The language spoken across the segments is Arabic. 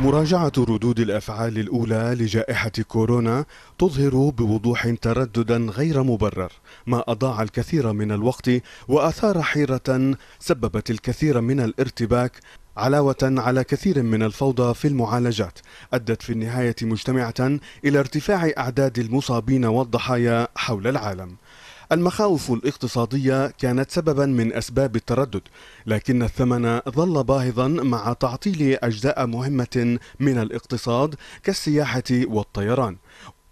مراجعة ردود الأفعال الأولى لجائحة كورونا تظهر بوضوح ترددا غير مبرر ما أضاع الكثير من الوقت وأثار حيرة سببت الكثير من الارتباك علاوة على كثير من الفوضى في المعالجات أدت في النهاية مجتمعة إلى ارتفاع أعداد المصابين والضحايا حول العالم المخاوف الاقتصادية كانت سببا من أسباب التردد لكن الثمن ظل باهظا مع تعطيل أجزاء مهمة من الاقتصاد كالسياحة والطيران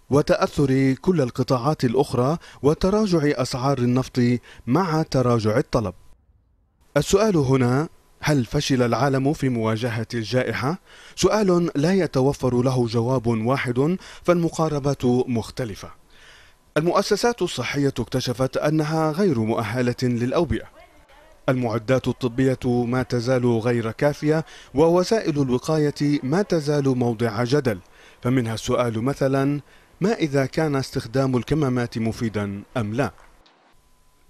وتأثر كل القطاعات الأخرى وتراجع أسعار النفط مع تراجع الطلب السؤال هنا هل فشل العالم في مواجهة الجائحة؟ سؤال لا يتوفر له جواب واحد فالمقاربة مختلفة المؤسسات الصحية اكتشفت أنها غير مؤهلة للأوبئة المعدات الطبية ما تزال غير كافية ووسائل الوقاية ما تزال موضع جدل فمنها السؤال مثلا ما إذا كان استخدام الكمامات مفيدا أم لا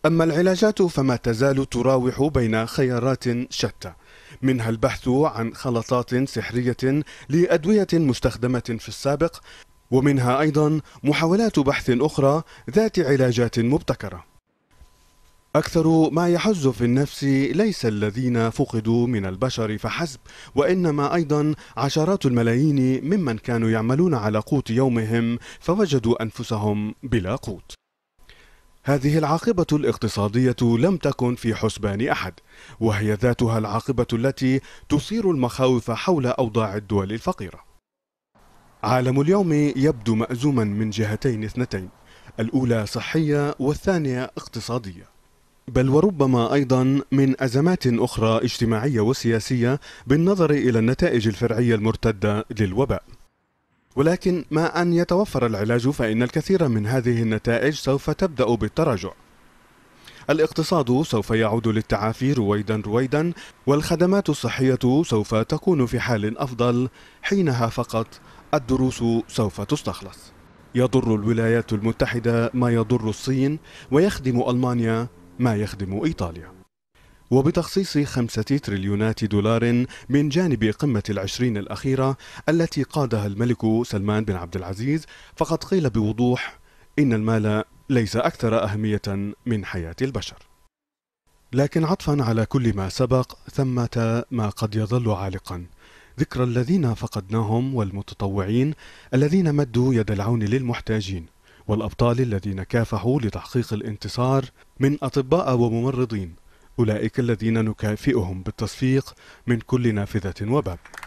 أما العلاجات فما تزال تراوح بين خيارات شتى منها البحث عن خلطات سحرية لأدوية مستخدمة في السابق ومنها أيضا محاولات بحث أخرى ذات علاجات مبتكرة أكثر ما يحز في النفس ليس الذين فقدوا من البشر فحسب وإنما أيضا عشرات الملايين ممن كانوا يعملون على قوت يومهم فوجدوا أنفسهم بلا قوت هذه العاقبة الاقتصادية لم تكن في حسبان أحد، وهي ذاتها العاقبة التي تثير المخاوف حول أوضاع الدول الفقيرة. عالم اليوم يبدو مأزوما من جهتين اثنتين الأولى صحية والثانية اقتصادية بل وربما أيضا من أزمات أخرى اجتماعية وسياسية بالنظر إلى النتائج الفرعية المرتدة للوباء ولكن ما أن يتوفر العلاج فإن الكثير من هذه النتائج سوف تبدأ بالتراجع الاقتصاد سوف يعود للتعافي رويدا رويدا والخدمات الصحية سوف تكون في حال أفضل حينها فقط الدروس سوف تستخلص يضر الولايات المتحدة ما يضر الصين ويخدم ألمانيا ما يخدم إيطاليا وبتخصيص خمسة تريليونات دولار من جانب قمة العشرين الأخيرة التي قادها الملك سلمان بن عبد العزيز فقد قيل بوضوح إن المال ليس أكثر أهمية من حياة البشر لكن عطفا على كل ما سبق ثمة ما قد يظل عالقا ذكرى الذين فقدناهم والمتطوعين الذين مدوا يد العون للمحتاجين والأبطال الذين كافحوا لتحقيق الانتصار من أطباء وممرضين أولئك الذين نكافئهم بالتصفيق من كل نافذة وباب